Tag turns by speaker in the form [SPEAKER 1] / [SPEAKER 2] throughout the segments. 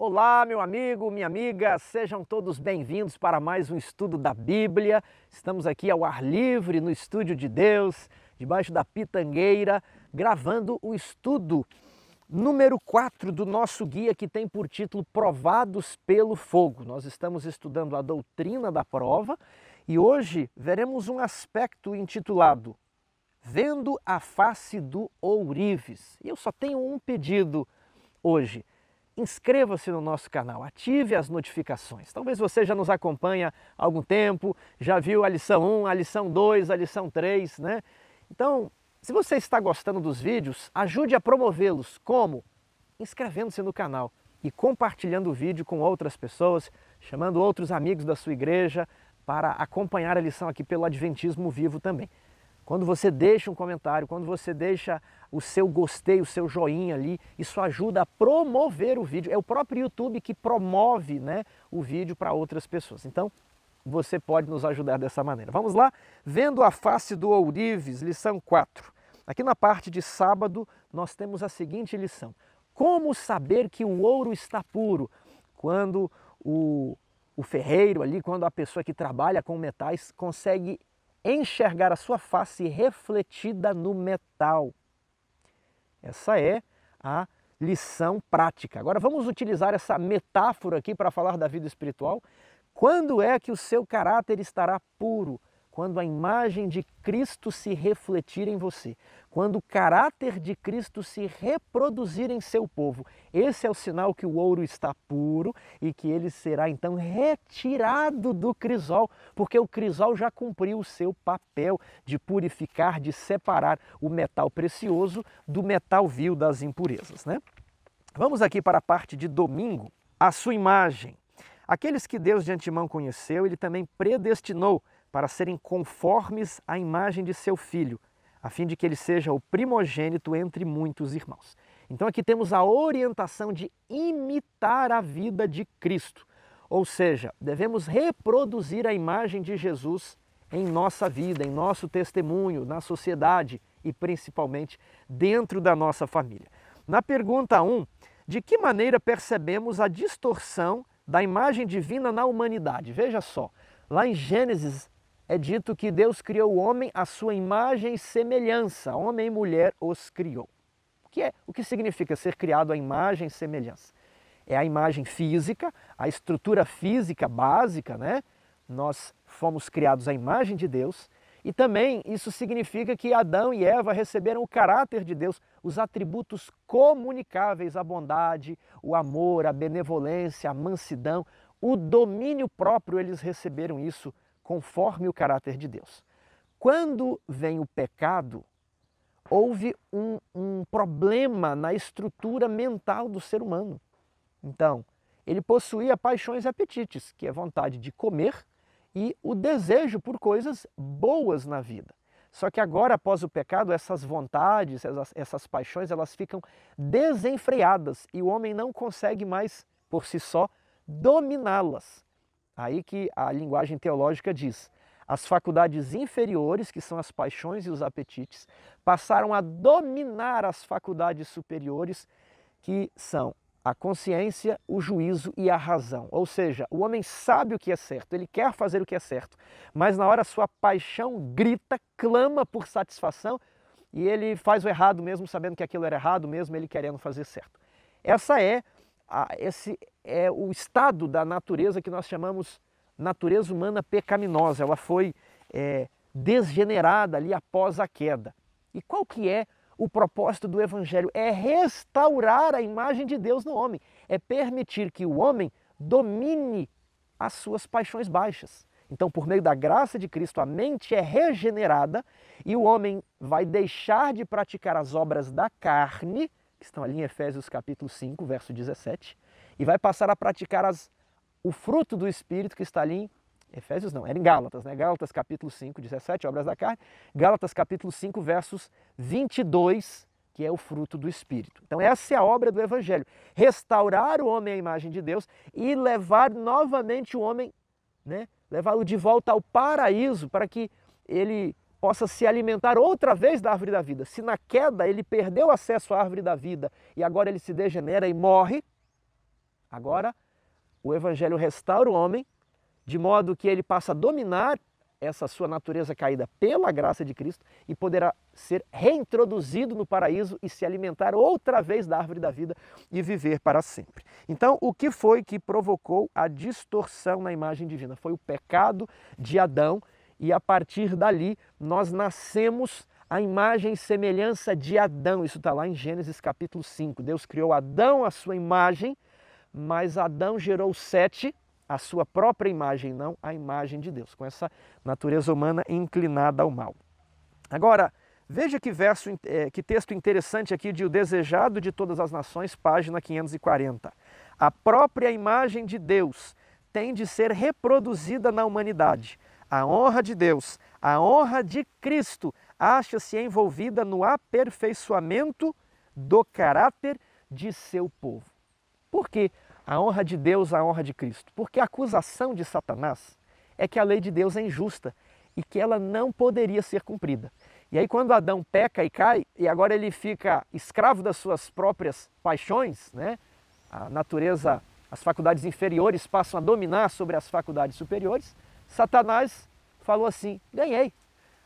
[SPEAKER 1] Olá, meu amigo, minha amiga, sejam todos bem-vindos para mais um estudo da Bíblia. Estamos aqui ao ar livre no estúdio de Deus, debaixo da pitangueira, gravando o estudo número 4 do nosso guia que tem por título Provados pelo Fogo. Nós estamos estudando a doutrina da prova e hoje veremos um aspecto intitulado Vendo a face do ourives. E eu só tenho um pedido hoje inscreva-se no nosso canal, ative as notificações. Talvez você já nos acompanha há algum tempo, já viu a lição 1, a lição 2, a lição 3, né? Então, se você está gostando dos vídeos, ajude a promovê-los. Como? Inscrevendo-se no canal e compartilhando o vídeo com outras pessoas, chamando outros amigos da sua igreja para acompanhar a lição aqui pelo Adventismo Vivo também. Quando você deixa um comentário, quando você deixa o seu gostei, o seu joinha ali, isso ajuda a promover o vídeo. É o próprio YouTube que promove né, o vídeo para outras pessoas. Então, você pode nos ajudar dessa maneira. Vamos lá? Vendo a face do ourives, lição 4. Aqui na parte de sábado, nós temos a seguinte lição. Como saber que o ouro está puro? Quando o, o ferreiro ali, quando a pessoa que trabalha com metais consegue enxergar a sua face refletida no metal. Essa é a lição prática. Agora vamos utilizar essa metáfora aqui para falar da vida espiritual. Quando é que o seu caráter estará puro? quando a imagem de Cristo se refletir em você, quando o caráter de Cristo se reproduzir em seu povo, esse é o sinal que o ouro está puro e que ele será então retirado do crisol, porque o crisol já cumpriu o seu papel de purificar, de separar o metal precioso do metal vil das impurezas, né? Vamos aqui para a parte de domingo. A sua imagem. Aqueles que Deus de antemão conheceu, ele também predestinou para serem conformes à imagem de seu filho, a fim de que ele seja o primogênito entre muitos irmãos. Então aqui temos a orientação de imitar a vida de Cristo, ou seja, devemos reproduzir a imagem de Jesus em nossa vida, em nosso testemunho, na sociedade e principalmente dentro da nossa família. Na pergunta 1, de que maneira percebemos a distorção da imagem divina na humanidade? Veja só, lá em Gênesis é dito que Deus criou o homem à sua imagem e semelhança. Homem e mulher os criou. O que, é, o que significa ser criado à imagem e semelhança? É a imagem física, a estrutura física básica, né? Nós fomos criados à imagem de Deus. E também isso significa que Adão e Eva receberam o caráter de Deus, os atributos comunicáveis, a bondade, o amor, a benevolência, a mansidão, o domínio próprio, eles receberam isso conforme o caráter de Deus. Quando vem o pecado, houve um, um problema na estrutura mental do ser humano. Então, ele possuía paixões e apetites, que é vontade de comer e o desejo por coisas boas na vida. Só que agora, após o pecado, essas vontades, essas, essas, paixões, elas ficam desenfreadas e o homem não consegue mais, por si só, dominá-las. Aí que a linguagem teológica diz: as faculdades inferiores, que são as paixões e os apetites, passaram a dominar as faculdades superiores, que são a consciência, o juízo e a razão. Ou seja, o homem sabe o que é certo, ele quer fazer o que é certo, mas na hora sua paixão grita, clama por satisfação e ele faz o errado mesmo, sabendo que aquilo era errado mesmo, ele querendo fazer certo. Essa é esse é o estado da natureza que nós chamamos natureza humana pecaminosa. Ela foi é, desgenerada ali após a queda. E qual que é o propósito do Evangelho? É restaurar a imagem de Deus no homem. É permitir que o homem domine as suas paixões baixas. Então, por meio da graça de Cristo, a mente é regenerada e o homem vai deixar de praticar as obras da carne que estão ali em Efésios capítulo 5, verso 17, e vai passar a praticar as, o fruto do Espírito que está ali em Efésios não, era em Gálatas, né? Gálatas capítulo 5, 17, obras da carne, Gálatas capítulo 5, versos 22, que é o fruto do Espírito. Então essa é a obra do Evangelho, restaurar o homem à imagem de Deus e levar novamente o homem, né? levá-lo de volta ao paraíso para que ele possa se alimentar outra vez da árvore da vida. Se na queda ele perdeu acesso à árvore da vida e agora ele se degenera e morre, agora o evangelho restaura o homem de modo que ele passa a dominar essa sua natureza caída pela graça de Cristo e poderá ser reintroduzido no paraíso e se alimentar outra vez da árvore da vida e viver para sempre. Então, o que foi que provocou a distorção na imagem divina? Foi o pecado de Adão e a partir dali nós nascemos a imagem e semelhança de Adão. Isso está lá em Gênesis capítulo 5. Deus criou Adão à sua imagem, mas Adão gerou Sete à sua própria imagem, não à imagem de Deus, com essa natureza humana inclinada ao mal. Agora, veja que, verso, eh, que texto interessante aqui de O Desejado de Todas as Nações, página 540. A própria imagem de Deus tem de ser reproduzida na humanidade a honra de Deus, a honra de Cristo, acha-se envolvida no aperfeiçoamento do caráter de seu povo. Por quê? A honra de Deus, a honra de Cristo. Porque a acusação de Satanás é que a lei de Deus é injusta e que ela não poderia ser cumprida. E aí, quando Adão peca e cai, e agora ele fica escravo das suas próprias paixões, né? a natureza, as faculdades inferiores passam a dominar sobre as faculdades superiores, Satanás falou assim: ganhei.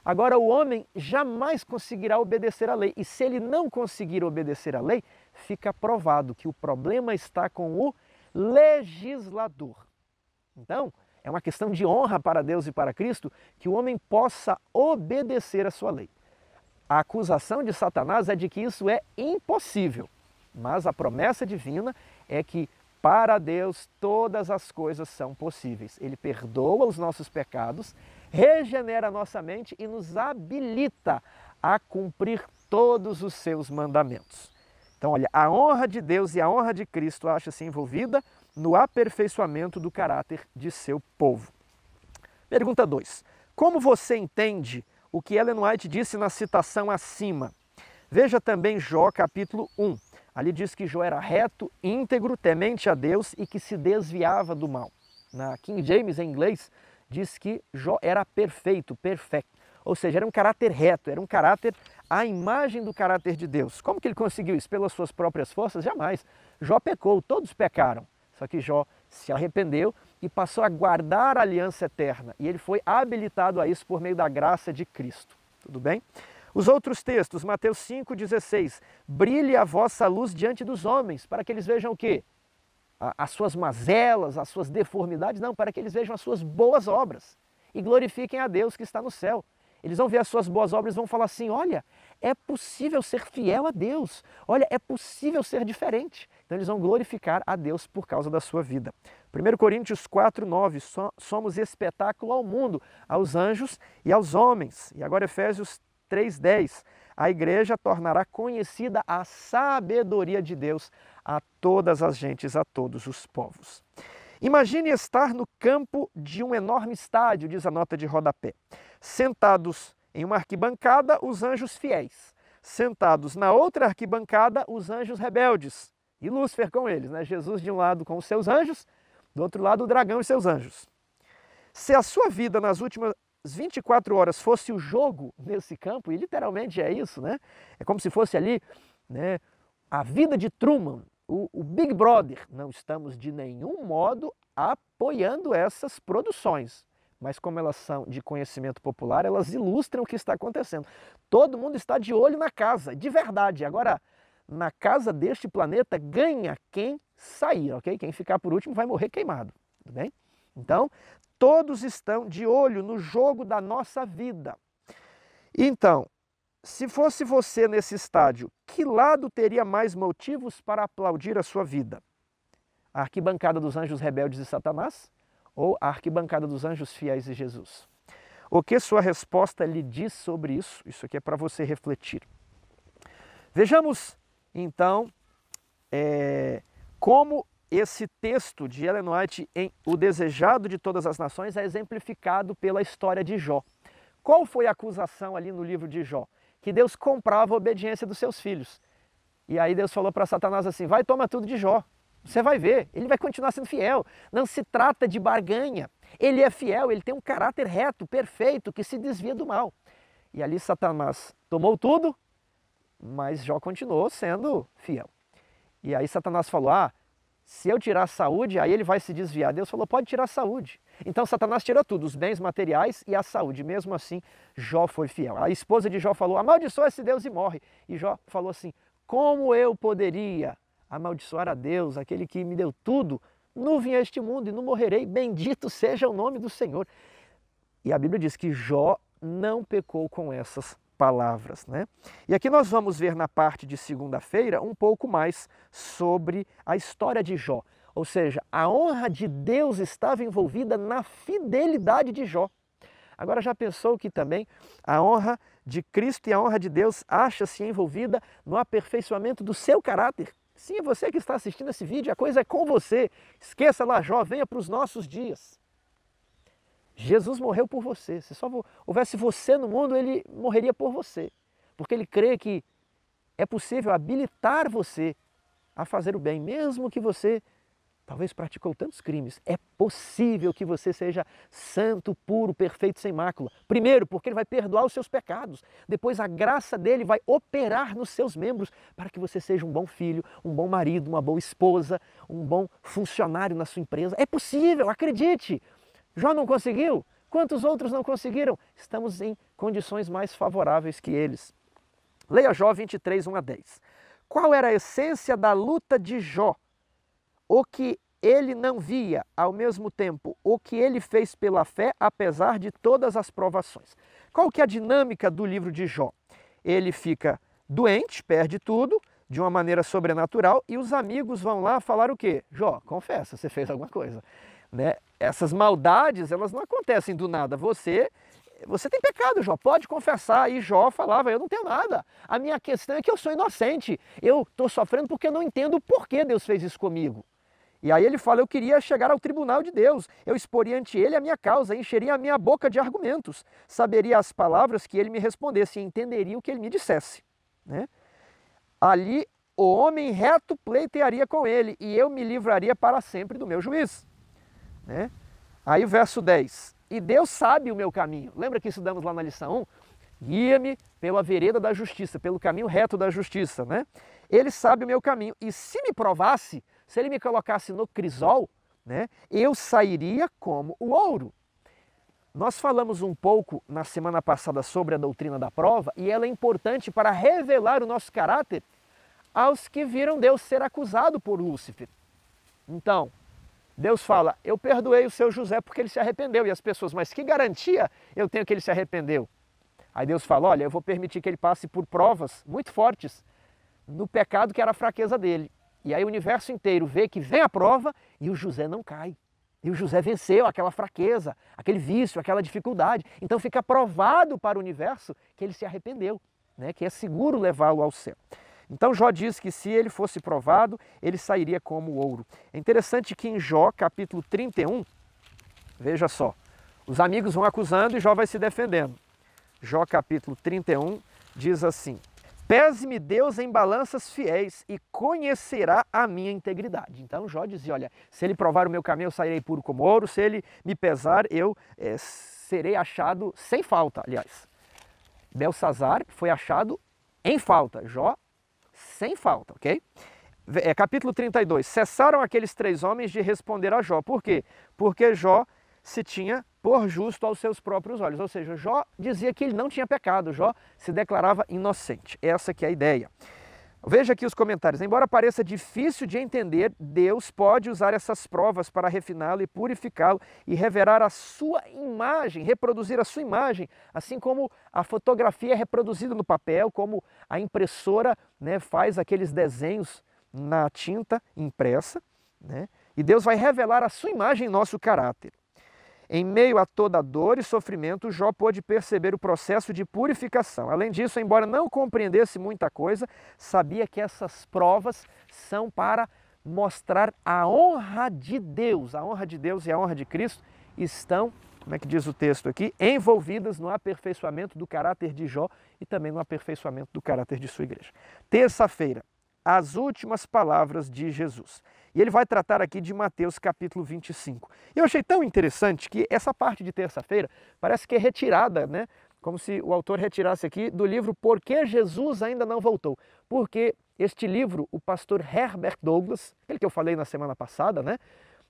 [SPEAKER 1] Agora o homem jamais conseguirá obedecer à lei. E se ele não conseguir obedecer à lei, fica provado que o problema está com o legislador. Então, é uma questão de honra para Deus e para Cristo que o homem possa obedecer à sua lei. A acusação de Satanás é de que isso é impossível, mas a promessa divina é que para Deus, todas as coisas são possíveis. Ele perdoa os nossos pecados, regenera nossa mente e nos habilita a cumprir todos os seus mandamentos. Então, olha, a honra de Deus e a honra de Cristo acha-se envolvida no aperfeiçoamento do caráter de seu povo. Pergunta 2. Como você entende o que Ellen White disse na citação acima? Veja também Jó capítulo 1. Ali diz que Jó era reto, íntegro, temente a Deus e que se desviava do mal. Na King James, em inglês, diz que Jó era perfeito, perfect. Ou seja, era um caráter reto, era um caráter à imagem do caráter de Deus. Como que ele conseguiu isso? Pelas suas próprias forças? Jamais. Jó pecou, todos pecaram. Só que Jó se arrependeu e passou a guardar a aliança eterna. E ele foi habilitado a isso por meio da graça de Cristo. Tudo bem? Os outros textos, Mateus 5,16, brilhe a vossa luz diante dos homens, para que eles vejam o quê? As suas mazelas, as suas deformidades, não, para que eles vejam as suas boas obras e glorifiquem a Deus que está no céu. Eles vão ver as suas boas obras e vão falar assim: olha, é possível ser fiel a Deus, olha, é possível ser diferente. Então eles vão glorificar a Deus por causa da sua vida. 1 Coríntios 4, 9, somos espetáculo ao mundo, aos anjos e aos homens. E agora Efésios 3:10, a igreja tornará conhecida a sabedoria de Deus a todas as gentes, a todos os povos. Imagine estar no campo de um enorme estádio, diz a nota de rodapé. Sentados em uma arquibancada, os anjos fiéis. Sentados na outra arquibancada, os anjos rebeldes. E Lúcifer com eles, né? Jesus de um lado com os seus anjos, do outro lado o dragão e seus anjos. Se a sua vida nas últimas 24 horas fosse o jogo nesse campo, e literalmente é isso, né? É como se fosse ali né, a vida de Truman, o, o Big Brother. Não estamos de nenhum modo apoiando essas produções, mas como elas são de conhecimento popular, elas ilustram o que está acontecendo. Todo mundo está de olho na casa, de verdade. Agora, na casa deste planeta, ganha quem sair, ok? Quem ficar por último vai morrer queimado, tudo bem? Então, Todos estão de olho no jogo da nossa vida. Então, se fosse você nesse estádio, que lado teria mais motivos para aplaudir a sua vida? A arquibancada dos anjos rebeldes e Satanás ou a arquibancada dos anjos fiéis de Jesus? O que sua resposta lhe diz sobre isso? Isso aqui é para você refletir. Vejamos então é, como esse texto de Ellen White em O Desejado de Todas as Nações é exemplificado pela história de Jó. Qual foi a acusação ali no livro de Jó? Que Deus comprava a obediência dos seus filhos. E aí Deus falou para Satanás assim: vai, toma tudo de Jó. Você vai ver, ele vai continuar sendo fiel. Não se trata de barganha. Ele é fiel, ele tem um caráter reto, perfeito, que se desvia do mal. E ali Satanás tomou tudo, mas Jó continuou sendo fiel. E aí Satanás falou: ah, se eu tirar a saúde, aí ele vai se desviar. Deus falou: pode tirar a saúde. Então Satanás tirou tudo, os bens materiais e a saúde. Mesmo assim, Jó foi fiel. A esposa de Jó falou: amaldiçoa esse Deus e morre. E Jó falou assim: como eu poderia amaldiçoar a Deus, aquele que me deu tudo? Não vim a este mundo e não morrerei. Bendito seja o nome do Senhor. E a Bíblia diz que Jó não pecou com essas palavras. Né? E aqui nós vamos ver na parte de segunda-feira um pouco mais sobre a história de Jó. Ou seja, a honra de Deus estava envolvida na fidelidade de Jó. Agora já pensou que também a honra de Cristo e a honra de Deus acha-se envolvida no aperfeiçoamento do seu caráter? Sim, você que está assistindo esse vídeo, a coisa é com você. Esqueça lá, Jó, venha para os nossos dias. Jesus morreu por você. Se só houvesse você no mundo, ele morreria por você. Porque ele crê que é possível habilitar você a fazer o bem, mesmo que você talvez praticou tantos crimes. É possível que você seja santo, puro, perfeito, sem mácula. Primeiro, porque ele vai perdoar os seus pecados. Depois, a graça dele vai operar nos seus membros para que você seja um bom filho, um bom marido, uma boa esposa, um bom funcionário na sua empresa. É possível, acredite. Jó não conseguiu. Quantos outros não conseguiram? Estamos em condições mais favoráveis que eles. Leia Jó 23, 1 a 10. Qual era a essência da luta de Jó? O que ele não via, ao mesmo tempo, o que ele fez pela fé, apesar de todas as provações. Qual que é a dinâmica do livro de Jó? Ele fica doente, perde tudo, de uma maneira sobrenatural, e os amigos vão lá falar o quê? Jó, confessa, você fez alguma coisa. Né? Essas maldades, elas não acontecem do nada. Você você tem pecado, Jó, pode confessar. E Jó falava, eu não tenho nada. A minha questão é que eu sou inocente. Eu estou sofrendo porque eu não entendo por que Deus fez isso comigo. E aí ele fala, eu queria chegar ao tribunal de Deus. Eu exporia ante ele a minha causa, encheria a minha boca de argumentos. Saberia as palavras que ele me respondesse e entenderia o que ele me dissesse. Né? Ali o homem reto pleitearia com ele e eu me livraria para sempre do meu juiz. Né? Aí o verso 10. E Deus sabe o meu caminho. Lembra que estudamos lá na lição 1? Guia-me pela vereda da justiça, pelo caminho reto da justiça. Né? Ele sabe o meu caminho. E se me provasse, se ele me colocasse no crisol, né, eu sairia como o ouro. Nós falamos um pouco na semana passada sobre a doutrina da prova e ela é importante para revelar o nosso caráter aos que viram Deus ser acusado por Lúcifer. Então, Deus fala: Eu perdoei o seu José porque ele se arrependeu. E as pessoas, mas que garantia eu tenho que ele se arrependeu? Aí Deus fala: Olha, eu vou permitir que ele passe por provas muito fortes no pecado que era a fraqueza dele. E aí o universo inteiro vê que vem a prova e o José não cai. E o José venceu aquela fraqueza, aquele vício, aquela dificuldade. Então fica provado para o universo que ele se arrependeu, né? que é seguro levá-lo ao céu. Então Jó diz que se ele fosse provado, ele sairia como ouro. É interessante que em Jó, capítulo 31, veja só, os amigos vão acusando e Jó vai se defendendo. Jó, capítulo 31, diz assim: Pese-me Deus em balanças fiéis e conhecerá a minha integridade. Então Jó dizia: Olha, se ele provar o meu caminho, eu sairei puro como ouro, se ele me pesar, eu é, serei achado sem falta. Aliás, Belsazar foi achado em falta. Jó sem falta, ok? É, capítulo 32. Cessaram aqueles três homens de responder a Jó. Por quê? Porque Jó se tinha por justo aos seus próprios olhos. Ou seja, Jó dizia que ele não tinha pecado, Jó se declarava inocente. Essa que é a ideia. Veja aqui os comentários. Embora pareça difícil de entender, Deus pode usar essas provas para refiná-lo e purificá-lo e revelar a sua imagem, reproduzir a sua imagem, assim como a fotografia é reproduzida no papel, como a impressora né, faz aqueles desenhos na tinta impressa. Né? E Deus vai revelar a sua imagem em nosso caráter. Em meio a toda dor e sofrimento, Jó pôde perceber o processo de purificação. Além disso, embora não compreendesse muita coisa, sabia que essas provas são para mostrar a honra de Deus. A honra de Deus e a honra de Cristo estão, como é que diz o texto aqui, envolvidas no aperfeiçoamento do caráter de Jó e também no aperfeiçoamento do caráter de sua igreja. Terça-feira, as últimas palavras de Jesus. E ele vai tratar aqui de Mateus capítulo 25. E eu achei tão interessante que essa parte de terça-feira parece que é retirada, né? Como se o autor retirasse aqui do livro Por que Jesus ainda não voltou? Porque este livro, o pastor Herbert Douglas, aquele que eu falei na semana passada, né?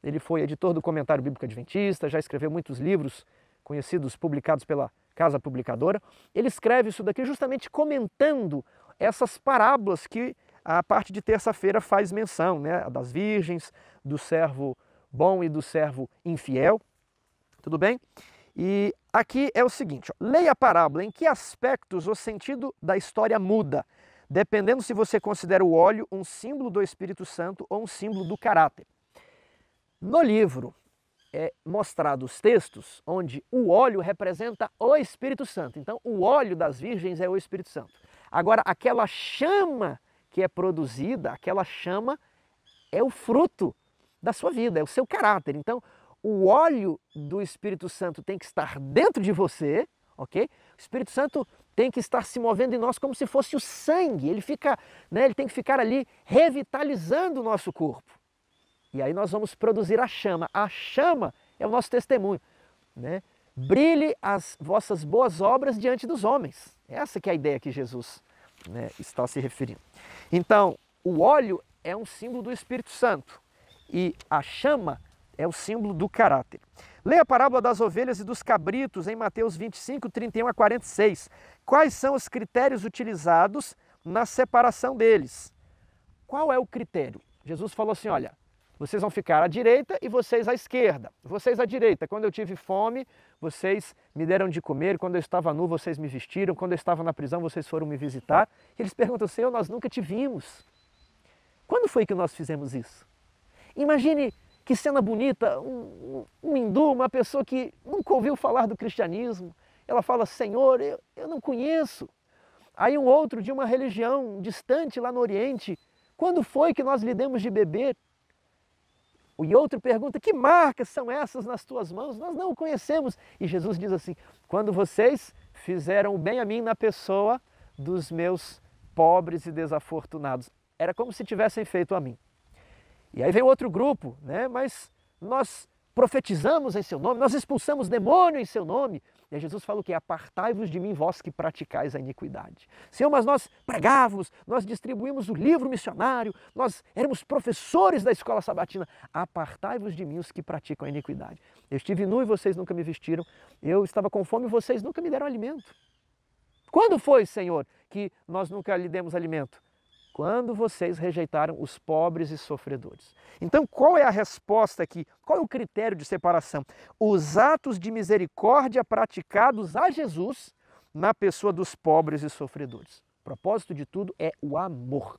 [SPEAKER 1] Ele foi editor do Comentário Bíblico Adventista, já escreveu muitos livros conhecidos publicados pela casa publicadora. Ele escreve isso daqui justamente comentando essas parábolas que a parte de terça-feira faz menção né, das virgens, do servo bom e do servo infiel. Tudo bem? E aqui é o seguinte: ó, leia a parábola, em que aspectos o sentido da história muda, dependendo se você considera o óleo um símbolo do Espírito Santo ou um símbolo do caráter. No livro é mostrado os textos onde o óleo representa o Espírito Santo. Então, o óleo das virgens é o Espírito Santo. Agora, aquela chama que é produzida, aquela chama é o fruto da sua vida, é o seu caráter. Então, o óleo do Espírito Santo tem que estar dentro de você, ok? O Espírito Santo tem que estar se movendo em nós como se fosse o sangue. Ele fica, né, ele tem que ficar ali revitalizando o nosso corpo. E aí nós vamos produzir a chama. A chama é o nosso testemunho, né? Brilhe as vossas boas obras diante dos homens. Essa que é a ideia que Jesus né, está se referindo. Então, o óleo é um símbolo do Espírito Santo e a chama é o símbolo do caráter. Leia a parábola das ovelhas e dos cabritos em Mateus 25, 31 a 46. Quais são os critérios utilizados na separação deles? Qual é o critério? Jesus falou assim: olha, vocês vão ficar à direita e vocês à esquerda. Vocês à direita. Quando eu tive fome, vocês me deram de comer. Quando eu estava nu, vocês me vestiram. Quando eu estava na prisão, vocês foram me visitar. E eles perguntam, Senhor, nós nunca te vimos. Quando foi que nós fizemos isso? Imagine que cena bonita, um, um hindu, uma pessoa que nunca ouviu falar do cristianismo. Ela fala, Senhor, eu, eu não conheço. Aí um outro de uma religião distante lá no Oriente, quando foi que nós lhe demos de beber? E outro pergunta: Que marcas são essas nas tuas mãos? Nós não conhecemos. E Jesus diz assim: Quando vocês fizeram o bem a mim na pessoa dos meus pobres e desafortunados. Era como se tivessem feito a mim. E aí vem outro grupo, né? mas nós profetizamos em seu nome, nós expulsamos demônio em seu nome. E Jesus falou o Apartai-vos de mim, vós que praticais a iniquidade. Senhor, mas nós pregávamos, nós distribuímos o livro missionário, nós éramos professores da escola sabatina. Apartai-vos de mim, os que praticam a iniquidade. Eu estive nu e vocês nunca me vestiram. Eu estava com fome e vocês nunca me deram alimento. Quando foi, Senhor, que nós nunca lhe demos alimento? quando vocês rejeitaram os pobres e sofredores. Então, qual é a resposta aqui? Qual é o critério de separação? Os atos de misericórdia praticados a Jesus na pessoa dos pobres e sofredores. O propósito de tudo é o amor.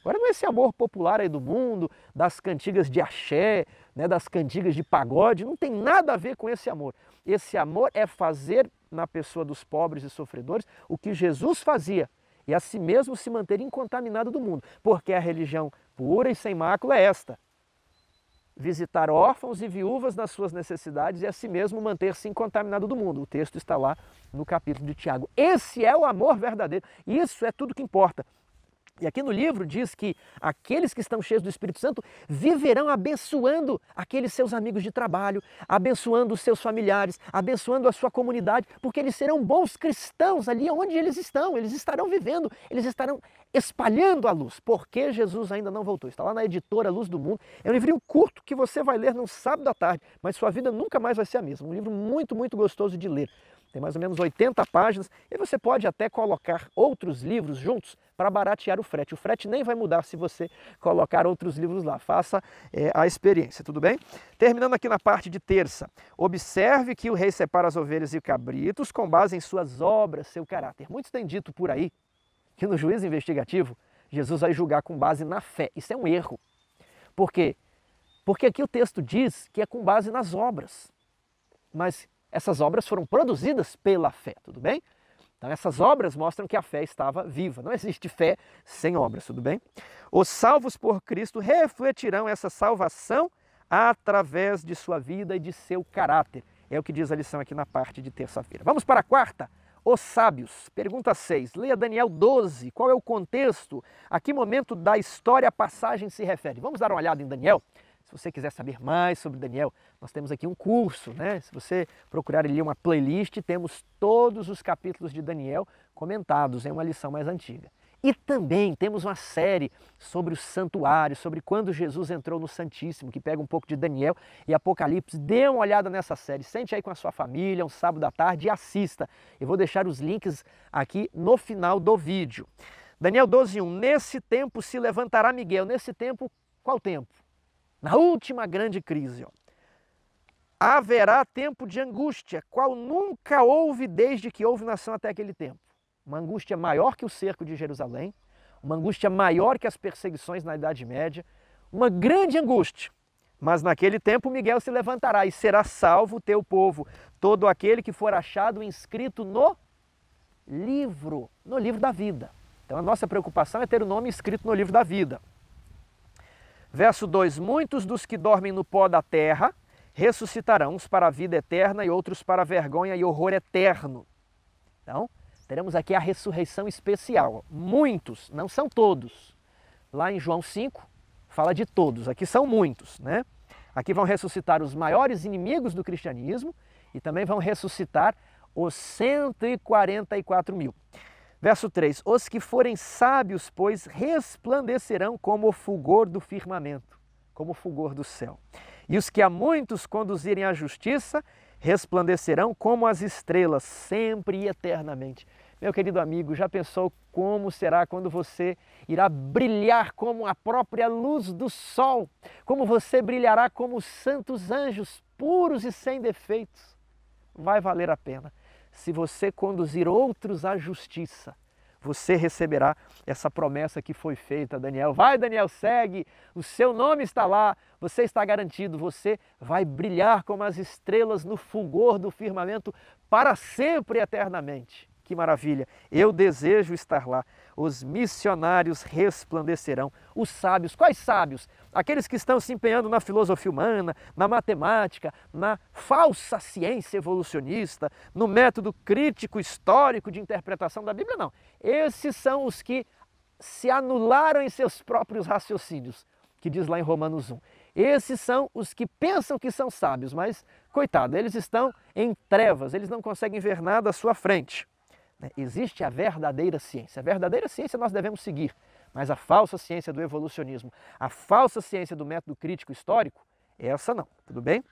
[SPEAKER 1] Agora não é esse amor popular aí do mundo, das cantigas de axé, né, das cantigas de pagode, não tem nada a ver com esse amor. Esse amor é fazer na pessoa dos pobres e sofredores o que Jesus fazia e a si mesmo se manter incontaminado do mundo, porque a religião pura e sem mácula é esta: visitar órfãos e viúvas nas suas necessidades e a si mesmo manter-se incontaminado do mundo. O texto está lá no capítulo de Tiago. Esse é o amor verdadeiro. Isso é tudo que importa. E aqui no livro diz que aqueles que estão cheios do Espírito Santo viverão abençoando aqueles seus amigos de trabalho, abençoando os seus familiares, abençoando a sua comunidade, porque eles serão bons cristãos ali onde eles estão, eles estarão vivendo, eles estarão espalhando a luz, porque Jesus ainda não voltou. Está lá na editora Luz do Mundo. É um livrinho curto que você vai ler no sábado à tarde, mas sua vida nunca mais vai ser a mesma. Um livro muito, muito gostoso de ler. Tem mais ou menos 80 páginas e você pode até colocar outros livros juntos para baratear o frete. O frete nem vai mudar se você colocar outros livros lá. Faça é, a experiência, tudo bem? Terminando aqui na parte de terça. Observe que o rei separa as ovelhas e cabritos com base em suas obras, seu caráter. Muitos têm dito por aí que no juízo investigativo Jesus vai julgar com base na fé. Isso é um erro. Por quê? Porque aqui o texto diz que é com base nas obras. Mas essas obras foram produzidas pela fé, tudo bem? Então, essas obras mostram que a fé estava viva. Não existe fé sem obras, tudo bem? Os salvos por Cristo refletirão essa salvação através de sua vida e de seu caráter. É o que diz a lição aqui na parte de terça-feira. Vamos para a quarta. Os sábios. Pergunta 6. Leia Daniel 12. Qual é o contexto? A que momento da história a passagem se refere? Vamos dar uma olhada em Daniel. Se você quiser saber mais sobre Daniel, nós temos aqui um curso, né? Se você procurar ali uma playlist, temos todos os capítulos de Daniel comentados em é uma lição mais antiga. E também temos uma série sobre o santuário, sobre quando Jesus entrou no Santíssimo, que pega um pouco de Daniel e Apocalipse. Dê uma olhada nessa série, sente aí com a sua família, um sábado à tarde e assista. Eu vou deixar os links aqui no final do vídeo. Daniel 12, 1. Nesse tempo se levantará Miguel. Nesse tempo, qual tempo? na última grande crise. Ó. Haverá tempo de angústia, qual nunca houve desde que houve nação até aquele tempo. Uma angústia maior que o cerco de Jerusalém, uma angústia maior que as perseguições na Idade Média, uma grande angústia. Mas naquele tempo Miguel se levantará e será salvo o teu povo, todo aquele que for achado inscrito no livro, no livro da vida. Então a nossa preocupação é ter o nome escrito no livro da vida. Verso 2: Muitos dos que dormem no pó da terra ressuscitarão, uns para a vida eterna e outros para a vergonha e horror eterno. Então, teremos aqui a ressurreição especial. Muitos, não são todos. Lá em João 5, fala de todos, aqui são muitos, né? Aqui vão ressuscitar os maiores inimigos do cristianismo e também vão ressuscitar os 144 mil. Verso 3: Os que forem sábios, pois, resplandecerão como o fulgor do firmamento, como o fulgor do céu. E os que a muitos conduzirem à justiça resplandecerão como as estrelas, sempre e eternamente. Meu querido amigo, já pensou como será quando você irá brilhar como a própria luz do sol? Como você brilhará como os santos anjos, puros e sem defeitos? Vai valer a pena se você conduzir outros à justiça, você receberá essa promessa que foi feita, Daniel. Vai, Daniel, segue, o seu nome está lá, você está garantido, você vai brilhar como as estrelas no fulgor do firmamento para sempre e eternamente. Que maravilha! Eu desejo estar lá os missionários resplandecerão. Os sábios, quais sábios? Aqueles que estão se empenhando na filosofia humana, na matemática, na falsa ciência evolucionista, no método crítico histórico de interpretação da Bíblia, não. Esses são os que se anularam em seus próprios raciocínios, que diz lá em Romanos 1. Esses são os que pensam que são sábios, mas, coitado, eles estão em trevas, eles não conseguem ver nada à sua frente. Né? Existe a verdadeira ciência. A verdadeira ciência nós devemos seguir, mas a falsa ciência do evolucionismo, a falsa ciência do método crítico histórico, essa não, tudo bem?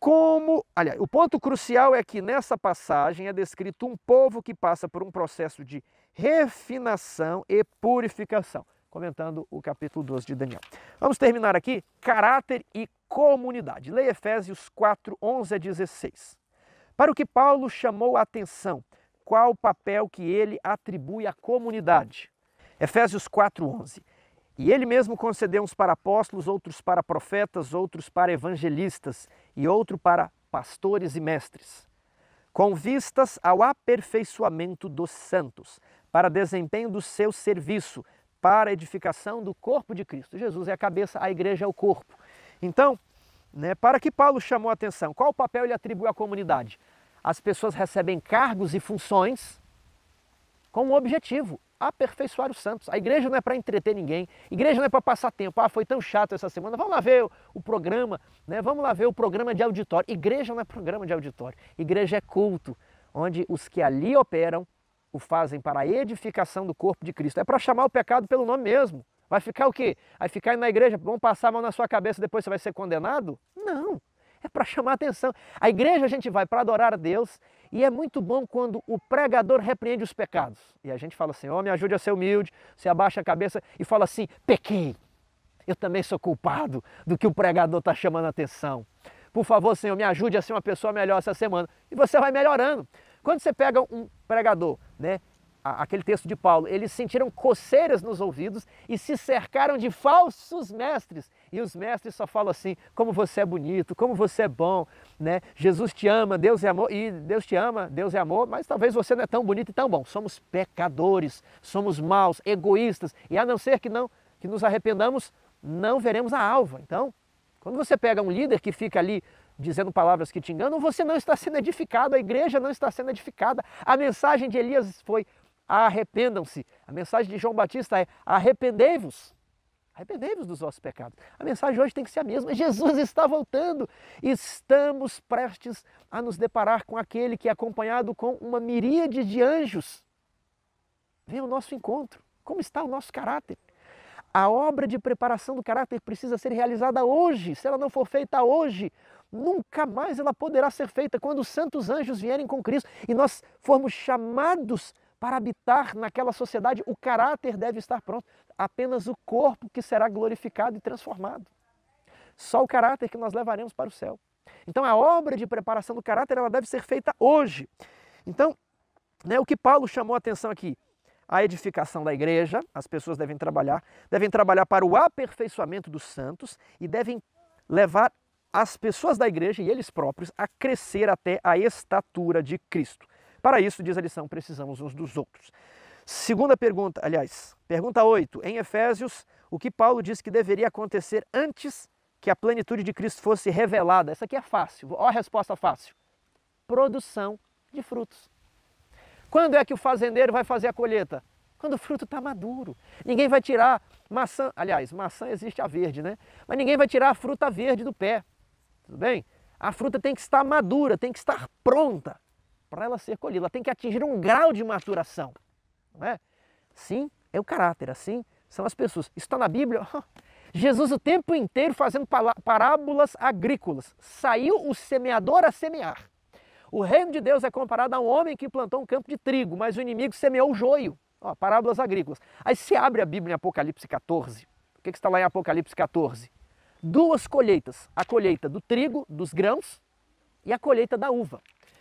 [SPEAKER 1] Como, aliás, o ponto crucial é que nessa passagem é descrito um povo que passa por um processo de refinação e purificação, comentando o capítulo 12 de Daniel. Vamos terminar aqui, caráter e comunidade. Leia Efésios 4, 11 a 16. Para o que Paulo chamou a atenção qual o papel que ele atribui à comunidade. Efésios 4:11. E ele mesmo concedeu uns para apóstolos, outros para profetas, outros para evangelistas e outro para pastores e mestres, com vistas ao aperfeiçoamento dos santos, para desempenho do seu serviço, para edificação do corpo de Cristo. Jesus é a cabeça, a igreja é o corpo. Então, né, para que Paulo chamou a atenção? Qual o papel ele atribui à comunidade? as pessoas recebem cargos e funções com o objetivo aperfeiçoar os santos. A igreja não é para entreter ninguém, a igreja não é para passar tempo. Ah, foi tão chato essa semana, vamos lá ver o, programa, né? vamos lá ver o programa de auditório. Igreja não é programa de auditório, igreja é culto, onde os que ali operam o fazem para a edificação do corpo de Cristo. É para chamar o pecado pelo nome mesmo. Vai ficar o quê? Vai ficar na igreja, vão passar a mão na sua cabeça depois você vai ser condenado? Não é para chamar atenção. A igreja a gente vai para adorar a Deus e é muito bom quando o pregador repreende os pecados. E a gente fala assim: "Homem, oh, ajude a ser humilde". Você abaixa a cabeça e fala assim: "Pequei. Eu também sou culpado do que o pregador está chamando a atenção. Por favor, Senhor, me ajude a ser uma pessoa melhor essa semana". E você vai melhorando. Quando você pega um pregador, né, aquele texto de Paulo, eles sentiram coceiras nos ouvidos e se cercaram de falsos mestres. E os mestres só falam assim: como você é bonito, como você é bom, né? Jesus te ama, Deus é amor, e Deus te ama, Deus é amor, mas talvez você não é tão bonito e tão bom. Somos pecadores, somos maus, egoístas, e a não ser que não que nos arrependamos, não veremos a alva. Então, quando você pega um líder que fica ali dizendo palavras que te enganam, você não está sendo edificado, a igreja não está sendo edificada. A mensagem de Elias foi: arrependam-se. A mensagem de João Batista é: arrependei-vos. Arrependei-vos dos vossos pecados. A mensagem hoje tem que ser a mesma. Jesus está voltando. Estamos prestes a nos deparar com aquele que é acompanhado com uma miríade de anjos. Vem ao nosso encontro. Como está o nosso caráter? A obra de preparação do caráter precisa ser realizada hoje. Se ela não for feita hoje, nunca mais ela poderá ser feita quando os santos anjos vierem com Cristo e nós formos chamados para habitar naquela sociedade, o caráter deve estar pronto, apenas o corpo que será glorificado e transformado. Só o caráter que nós levaremos para o céu. Então a obra de preparação do caráter ela deve ser feita hoje. Então, né, o que Paulo chamou a atenção aqui? A edificação da igreja, as pessoas devem trabalhar, devem trabalhar para o aperfeiçoamento dos santos e devem levar as pessoas da igreja e eles próprios a crescer até a estatura de Cristo. Para isso, diz a lição, precisamos uns dos outros. Segunda pergunta, aliás, pergunta 8. Em Efésios, o que Paulo diz que deveria acontecer antes que a plenitude de Cristo fosse revelada? Essa aqui é fácil, Olha a resposta fácil. Produção de frutos. Quando é que o fazendeiro vai fazer a colheita? Quando o fruto está maduro. Ninguém vai tirar maçã, aliás, maçã existe a verde, né? Mas ninguém vai tirar a fruta verde do pé. Tudo bem? A fruta tem que estar madura, tem que estar pronta para ela ser colhida. Ela tem que atingir um grau de maturação. Não é? Sim, é o caráter, assim são as pessoas. está na Bíblia. Jesus o tempo inteiro fazendo parábolas agrícolas. Saiu o semeador a semear. O reino de Deus é comparado a um homem que plantou um campo de trigo, mas o inimigo semeou o joio. Ó, parábolas agrícolas. Aí se abre a Bíblia em Apocalipse 14. O que, que está lá em Apocalipse 14? Duas colheitas: a colheita do trigo, dos grãos, e a colheita da uva.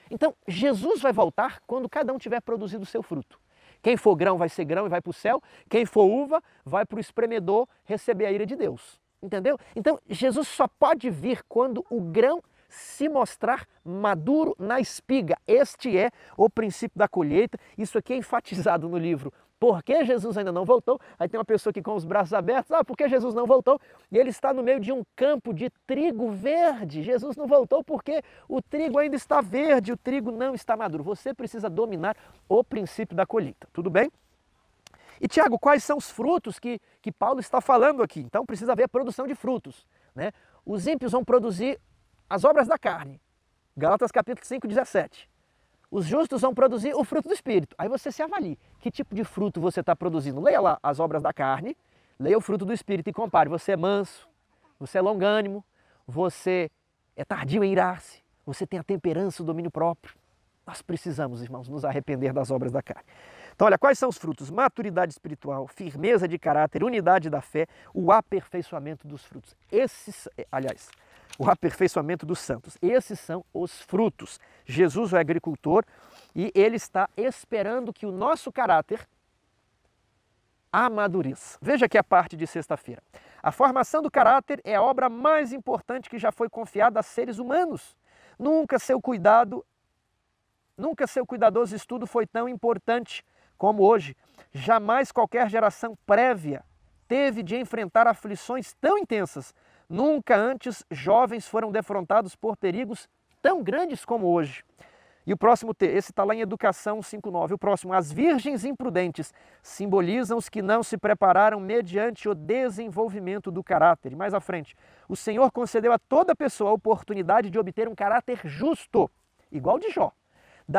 [SPEAKER 1] Então, Jesus vai voltar quando cada um tiver produzido o seu fruto. Quem for grão vai ser grão e vai para o céu, quem for uva vai para o espremedor receber a ira de Deus. Entendeu? Então, Jesus só pode vir quando o grão se mostrar maduro na espiga. Este é o princípio da colheita. Isso aqui é enfatizado no livro por que Jesus ainda não voltou? Aí tem uma pessoa aqui com os braços abertos, ah, por que Jesus não voltou? E ele está no meio de um campo de trigo verde. Jesus não voltou porque o trigo ainda está verde, o trigo não está maduro. Você precisa dominar o princípio da colheita, tudo bem? E Tiago, quais são os frutos que, que Paulo está falando aqui? Então precisa haver produção de frutos. Né? Os ímpios vão produzir as obras da carne. Galatas capítulo 5, 17. Os justos vão produzir o fruto do Espírito. Aí você se avalie. Que tipo de fruto você está produzindo? Leia lá as obras da carne, leia o fruto do Espírito e compare. Você é manso, você é longânimo, você é tardio em irar-se, você tem a temperança, o domínio próprio. Nós precisamos, irmãos, nos arrepender das obras da carne. Então, olha, quais são os frutos? Maturidade espiritual, firmeza de caráter, unidade da fé, o aperfeiçoamento dos frutos. Esses, eh, aliás, o aperfeiçoamento dos santos. Esses são os frutos. Jesus é o agricultor e ele está esperando que o nosso caráter amadureça. Veja aqui a parte de sexta-feira. A formação do caráter é a obra mais importante que já foi confiada a seres humanos. Nunca seu cuidado, nunca seu cuidadoso estudo foi tão importante como hoje. Jamais qualquer geração prévia teve de enfrentar aflições tão intensas Nunca antes jovens foram defrontados por perigos tão grandes como hoje. E o próximo T, esse está lá em Educação 5.9. O próximo, as virgens imprudentes simbolizam os que não se prepararam mediante o desenvolvimento do caráter. E mais à frente, o Senhor concedeu a toda pessoa a oportunidade de obter um caráter justo, igual de Jó.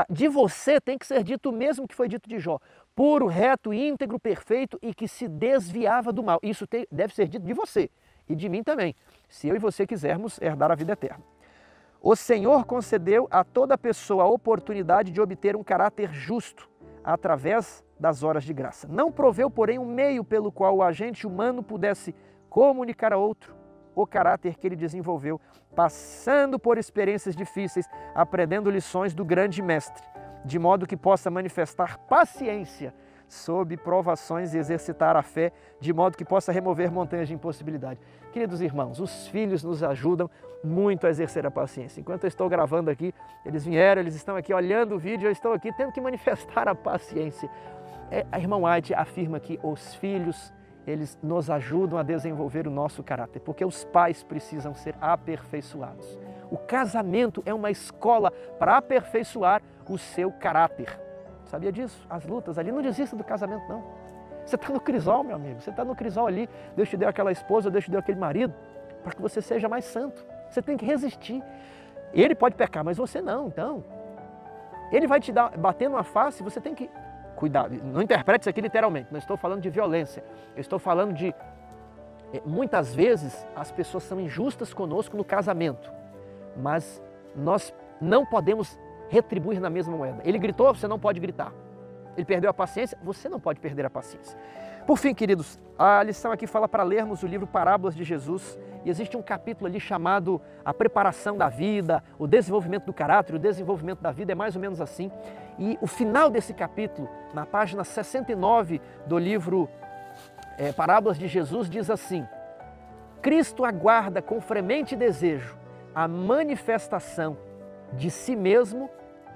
[SPEAKER 1] de você tem que ser dito o mesmo que foi dito de Jó: puro, reto, íntegro, perfeito e que se desviava do mal. Isso deve ser dito de você e de mim também, se eu e você quisermos herdar a vida eterna. O Senhor concedeu a toda pessoa a oportunidade de obter um caráter justo através das horas de graça. Não proveu, porém, um meio pelo qual o agente humano pudesse comunicar a outro o caráter que ele desenvolveu, passando por experiências difíceis, aprendendo lições do grande mestre, de modo que possa manifestar paciência sob provações e exercitar a fé de modo que possa remover montanhas de impossibilidade. Queridos irmãos, os filhos nos ajudam muito a exercer a paciência. Enquanto eu estou gravando aqui, eles vieram, eles estão aqui olhando o vídeo, eu estou aqui tendo que manifestar a paciência. É, a irmã White afirma que os filhos eles nos ajudam a desenvolver o nosso caráter, porque os pais precisam ser aperfeiçoados. O casamento é uma escola para aperfeiçoar o seu caráter. Sabia disso? As lutas ali. Não desista do casamento, não. Você está no crisol, meu amigo. Você está no crisol ali. Deus te deu aquela esposa, Deus te deu aquele marido, para que você seja mais santo. Você tem que resistir. Ele pode pecar, mas você não, então. Ele vai te dar, bater numa face, você tem que cuidar. Não interprete isso aqui literalmente. Não estou falando de violência. Eu estou falando de. É, muitas vezes as pessoas são injustas conosco no casamento, mas nós não podemos retribuir na mesma moeda. Ele gritou, você não pode gritar. Ele perdeu a paciência, você não pode perder a paciência. Por fim, queridos, a lição aqui fala para lermos o livro Parábolas de Jesus e existe um capítulo ali chamado A Preparação da Vida, o Desenvolvimento do Caráter, o Desenvolvimento da Vida, é mais ou menos assim. E o final desse capítulo, na página 69 do livro é, Parábolas de Jesus, diz assim: Cristo aguarda com fremente desejo a manifestação de si mesmo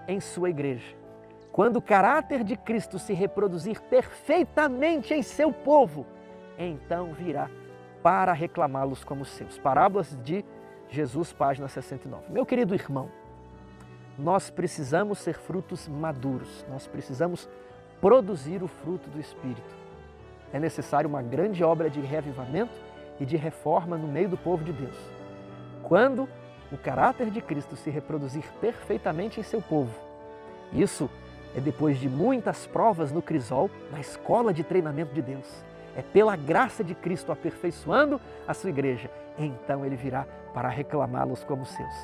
[SPEAKER 1] em sua igreja. Quando o caráter de Cristo se reproduzir perfeitamente em seu povo, então virá para reclamá-los como seus. Parábolas de Jesus, página 69. Meu querido irmão, nós precisamos ser frutos maduros, nós precisamos produzir o fruto do Espírito. É necessário uma grande obra de reavivamento e de reforma no meio do povo de Deus. Quando o caráter de Cristo se reproduzir perfeitamente em seu povo. Isso é depois de muitas provas no crisol, na escola de treinamento de Deus. É pela graça de Cristo aperfeiçoando a sua igreja. Então ele virá para reclamá-los como seus.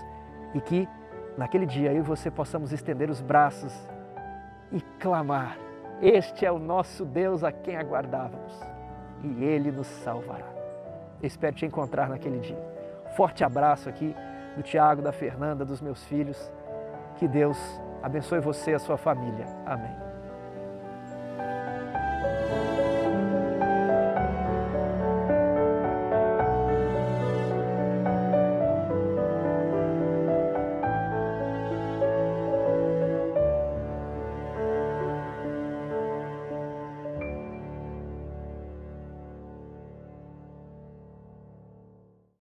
[SPEAKER 1] E que naquele dia eu e você possamos estender os braços e clamar: Este é o nosso Deus a quem aguardávamos, e ele nos salvará. Eu espero te encontrar naquele dia. Forte abraço aqui do Tiago, da Fernanda, dos meus filhos. Que Deus abençoe você e a sua família. Amém.